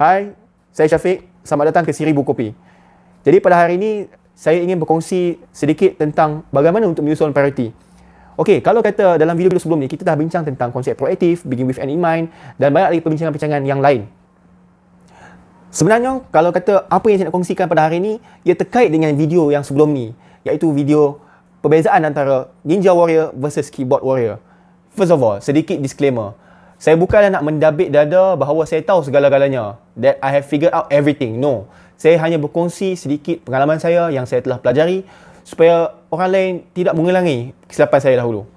Hai, saya Syafiq. Selamat datang ke Siri Bukopi. Jadi pada hari ini, saya ingin berkongsi sedikit tentang bagaimana untuk menyusun priority. Okey, kalau kata dalam video-video sebelum ni, kita dah bincang tentang konsep proaktif, begin with end in mind dan banyak lagi perbincangan-perbincangan yang lain. Sebenarnya, kalau kata apa yang saya nak kongsikan pada hari ini, ia terkait dengan video yang sebelum ni, iaitu video perbezaan antara Ninja Warrior versus Keyboard Warrior. First of all, sedikit disclaimer. Saya bukanlah nak mendabit dada bahawa saya tahu segala-galanya. That I have figured out everything. No. Saya hanya berkongsi sedikit pengalaman saya yang saya telah pelajari supaya orang lain tidak mengulangi kesilapan saya dahulu.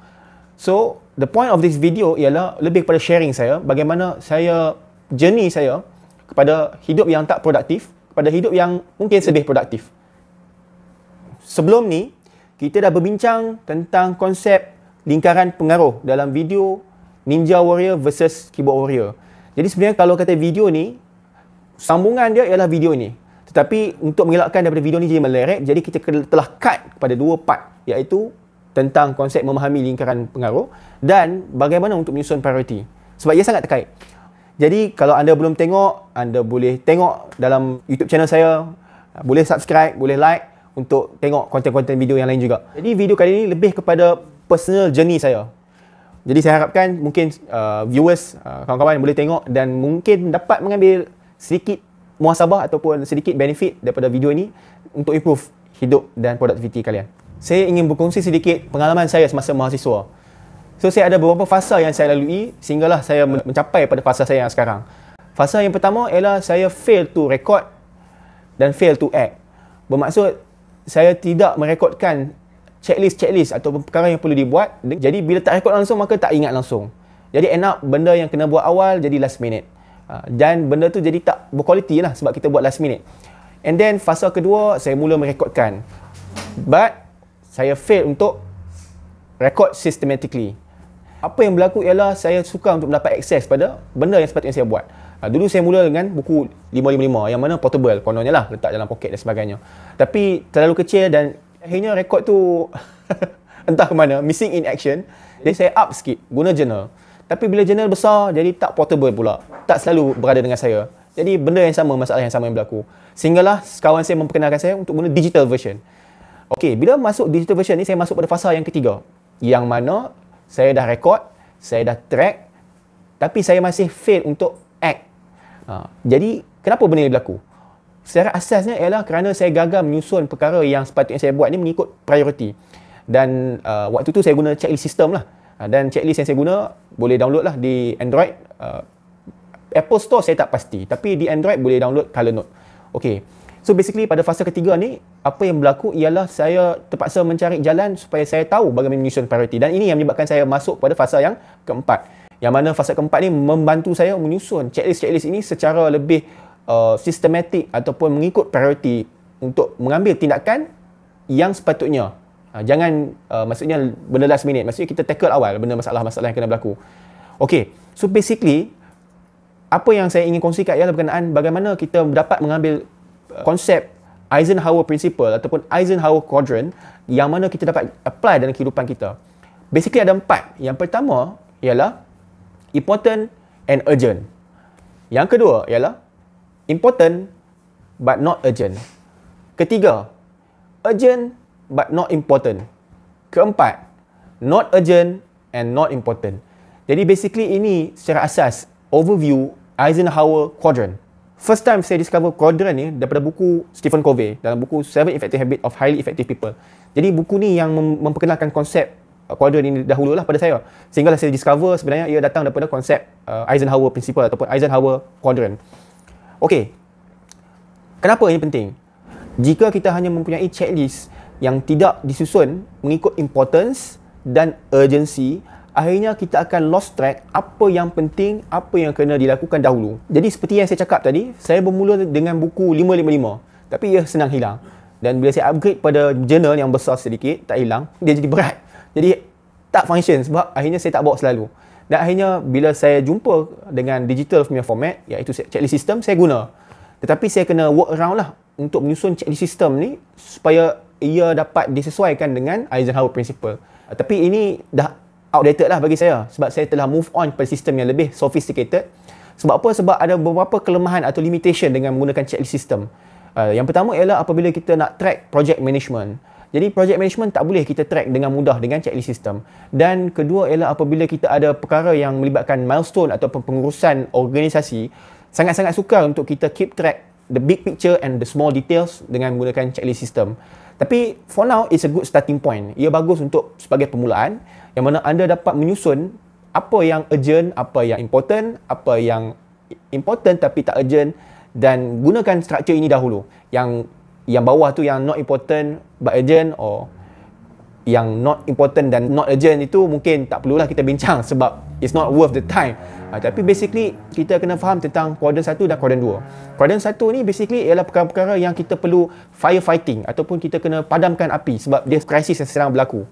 So, the point of this video ialah lebih kepada sharing saya bagaimana saya journey saya kepada hidup yang tak produktif kepada hidup yang mungkin lebih produktif. Sebelum ni, kita dah berbincang tentang konsep lingkaran pengaruh dalam video Ninja Warrior versus Keyboard Warrior. Jadi sebenarnya kalau kata video ni, sambungan dia ialah video ni. Tetapi untuk mengelakkan daripada video ni jadi meleret, jadi kita telah cut kepada dua part iaitu tentang konsep memahami lingkaran pengaruh dan bagaimana untuk menyusun priority. Sebab ia sangat terkait. Jadi kalau anda belum tengok, anda boleh tengok dalam YouTube channel saya. Boleh subscribe, boleh like untuk tengok konten-konten video yang lain juga. Jadi video kali ini lebih kepada personal journey saya. Jadi saya harapkan mungkin uh, viewers, kawan uh, kawan-kawan boleh tengok dan mungkin dapat mengambil sedikit muasabah ataupun sedikit benefit daripada video ini untuk improve hidup dan produktiviti kalian. Saya ingin berkongsi sedikit pengalaman saya semasa mahasiswa. So saya ada beberapa fasa yang saya lalui sehinggalah saya mencapai pada fasa saya yang sekarang. Fasa yang pertama ialah saya fail to record dan fail to act. Bermaksud saya tidak merekodkan checklist-checklist atau perkara yang perlu dibuat. Jadi bila tak rekod langsung maka tak ingat langsung. Jadi end up benda yang kena buat awal jadi last minute. Ha, dan benda tu jadi tak berkualiti lah sebab kita buat last minute. And then fasa kedua saya mula merekodkan. But saya fail untuk record systematically. Apa yang berlaku ialah saya suka untuk mendapat akses pada benda yang sepatutnya saya buat. Ha, dulu saya mula dengan buku 555 yang mana portable kononnya lah letak dalam poket dan sebagainya. Tapi terlalu kecil dan Akhirnya rekod tu entah ke mana, missing in action. Jadi saya up sikit, guna journal. Tapi bila journal besar, jadi tak portable pula. Tak selalu berada dengan saya. Jadi benda yang sama, masalah yang sama yang berlaku. Sehinggalah kawan saya memperkenalkan saya untuk guna digital version. Okey, bila masuk digital version ni, saya masuk pada fasa yang ketiga. Yang mana saya dah rekod, saya dah track, tapi saya masih fail untuk act. Ha, jadi, kenapa benda ini berlaku? secara asasnya ialah kerana saya gagal menyusun perkara yang sepatutnya saya buat ni mengikut prioriti Dan uh, waktu tu saya guna checklist system lah. Uh, dan checklist yang saya guna boleh download lah di Android. Uh, Apple Store saya tak pasti. Tapi di Android boleh download color note. Okay. So basically pada fasa ketiga ni, apa yang berlaku ialah saya terpaksa mencari jalan supaya saya tahu bagaimana menyusun prioriti Dan ini yang menyebabkan saya masuk pada fasa yang keempat. Yang mana fasa keempat ni membantu saya menyusun checklist-checklist ini secara lebih uh, sistematik ataupun mengikut prioriti untuk mengambil tindakan yang sepatutnya. Uh, jangan uh, maksudnya benda last minute. Maksudnya kita tackle awal benda masalah-masalah yang kena berlaku. Okay, so basically apa yang saya ingin kongsikan ialah berkenaan bagaimana kita dapat mengambil uh, konsep Eisenhower Principle ataupun Eisenhower Quadrant yang mana kita dapat apply dalam kehidupan kita. Basically ada empat. Yang pertama ialah important and urgent. Yang kedua ialah important but not urgent. Ketiga, urgent but not important. Keempat, not urgent and not important. Jadi basically ini secara asas overview Eisenhower quadrant. First time saya discover quadrant ni daripada buku Stephen Covey dalam buku Seven Effective Habits of Highly Effective People. Jadi buku ni yang mem- memperkenalkan konsep uh, quadrant ini dahulu lah pada saya. Sehinggalah saya discover sebenarnya ia datang daripada konsep uh, Eisenhower principle ataupun Eisenhower quadrant. Okey. Kenapa ini penting? Jika kita hanya mempunyai checklist yang tidak disusun mengikut importance dan urgency, akhirnya kita akan lost track apa yang penting, apa yang kena dilakukan dahulu. Jadi seperti yang saya cakap tadi, saya bermula dengan buku 555. Tapi ia senang hilang. Dan bila saya upgrade pada journal yang besar sedikit, tak hilang, dia jadi berat. Jadi tak function sebab akhirnya saya tak bawa selalu. Dan akhirnya bila saya jumpa dengan digital punya format iaitu checklist system saya guna. Tetapi saya kena work around lah untuk menyusun checklist system ni supaya ia dapat disesuaikan dengan Eisenhower principle. Ah, tapi ini dah outdated lah bagi saya sebab saya telah move on pada sistem yang lebih sophisticated. Sebab apa? Sebab ada beberapa kelemahan atau limitation dengan menggunakan checklist system. Uh, yang pertama ialah apabila kita nak track project management. Jadi project management tak boleh kita track dengan mudah dengan checklist system. Dan kedua ialah apabila kita ada perkara yang melibatkan milestone atau pengurusan organisasi, sangat-sangat sukar untuk kita keep track the big picture and the small details dengan menggunakan checklist system. Tapi for now it's a good starting point. Ia bagus untuk sebagai permulaan yang mana anda dapat menyusun apa yang urgent, apa yang important, apa yang important tapi tak urgent dan gunakan structure ini dahulu yang yang bawah tu yang not important but urgent or yang not important dan not urgent itu mungkin tak perlulah kita bincang sebab it's not worth the time uh, tapi basically kita kena faham tentang quadrant satu dan quadrant dua. quadrant satu ni basically ialah perkara-perkara yang kita perlu firefighting ataupun kita kena padamkan api sebab dia krisis yang sedang berlaku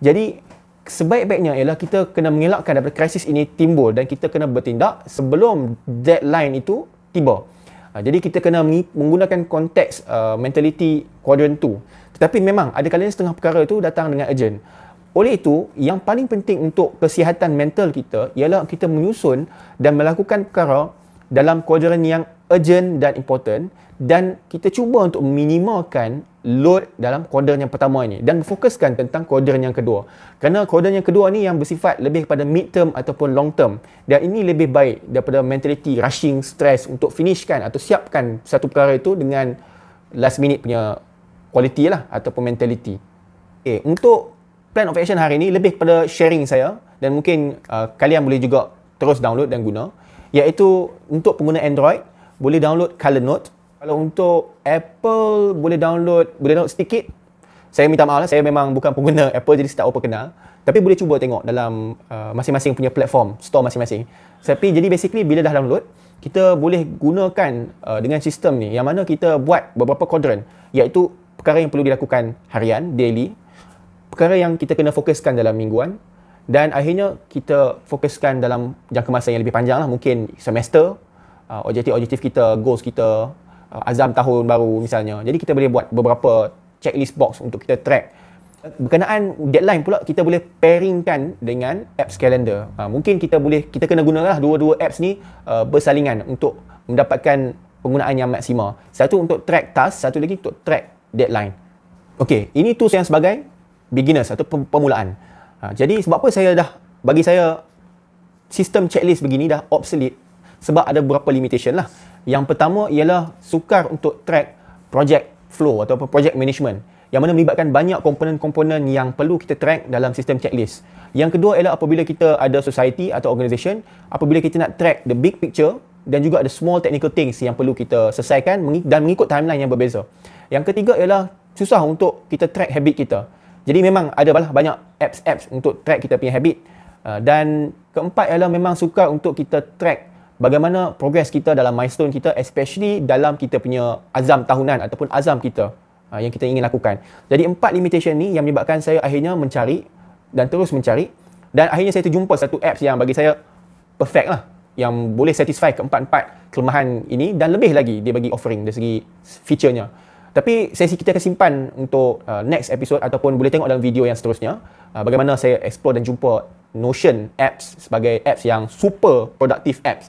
jadi sebaik-baiknya ialah kita kena mengelakkan daripada krisis ini timbul dan kita kena bertindak sebelum deadline itu tiba Ha, jadi kita kena menggunakan konteks uh, mentality quadrant tu. Tetapi memang ada kalanya setengah perkara itu datang dengan urgent. Oleh itu, yang paling penting untuk kesihatan mental kita ialah kita menyusun dan melakukan perkara dalam kuadran yang urgent dan important dan kita cuba untuk minimalkan load dalam kuadran yang pertama ini dan fokuskan tentang kuadran yang kedua kerana kuadran yang kedua ni yang bersifat lebih kepada mid term ataupun long term dan ini lebih baik daripada mentality rushing stress untuk finishkan atau siapkan satu perkara itu dengan last minute punya quality lah ataupun mentality okay, eh, untuk plan of action hari ini lebih kepada sharing saya dan mungkin uh, kalian boleh juga terus download dan guna iaitu untuk pengguna Android boleh download Color Note. Kalau untuk Apple boleh download boleh download sedikit. Saya minta maaf lah, saya memang bukan pengguna Apple jadi saya tak apa kenal. Tapi boleh cuba tengok dalam uh, masing-masing punya platform, store masing-masing. Tapi jadi basically bila dah download, kita boleh gunakan uh, dengan sistem ni yang mana kita buat beberapa quadrant iaitu perkara yang perlu dilakukan harian, daily, perkara yang kita kena fokuskan dalam mingguan, dan akhirnya kita fokuskan dalam jangka masa yang lebih panjang lah. Mungkin semester, uh, objektif-objektif kita, goals kita, uh, azam tahun baru misalnya. Jadi kita boleh buat beberapa checklist box untuk kita track. Berkenaan deadline pula, kita boleh pairingkan dengan apps calendar. Uh, mungkin kita boleh, kita kena gunalah dua-dua apps ni uh, bersalingan untuk mendapatkan penggunaan yang maksimal. Satu untuk track task, satu lagi untuk track deadline. Okay, ini tools yang sebagai beginners atau pemulaan. Ha, jadi sebab apa saya dah bagi saya sistem checklist begini dah obsolete sebab ada beberapa limitation lah. Yang pertama ialah sukar untuk track project flow atau project management yang mana melibatkan banyak komponen-komponen yang perlu kita track dalam sistem checklist. Yang kedua ialah apabila kita ada society atau organisation, apabila kita nak track the big picture dan juga ada small technical things yang perlu kita selesaikan dan mengikut timeline yang berbeza. Yang ketiga ialah susah untuk kita track habit kita. Jadi memang ada banyak apps-apps untuk track kita punya habit. Uh, dan keempat ialah memang suka untuk kita track bagaimana progres kita dalam milestone kita especially dalam kita punya azam tahunan ataupun azam kita uh, yang kita ingin lakukan. Jadi empat limitation ni yang menyebabkan saya akhirnya mencari dan terus mencari dan akhirnya saya terjumpa satu apps yang bagi saya perfect lah yang boleh satisfy keempat-empat kelemahan ini dan lebih lagi dia bagi offering dari segi feature-nya tapi sesi kita akan simpan untuk uh, next episode ataupun boleh tengok dalam video yang seterusnya uh, bagaimana saya explore dan jumpa Notion apps sebagai apps yang super produktif apps.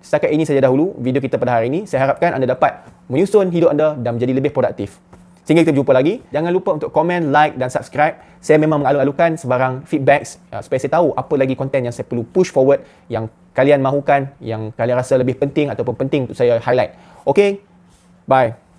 Setakat ini saja dahulu video kita pada hari ini. Saya harapkan anda dapat menyusun hidup anda dan menjadi lebih produktif. Sehingga kita jumpa lagi. Jangan lupa untuk komen, like dan subscribe. Saya memang mengalu-alukan sebarang feedback uh, supaya saya tahu apa lagi konten yang saya perlu push forward yang kalian mahukan, yang kalian rasa lebih penting ataupun penting untuk saya highlight. Okay? Bye.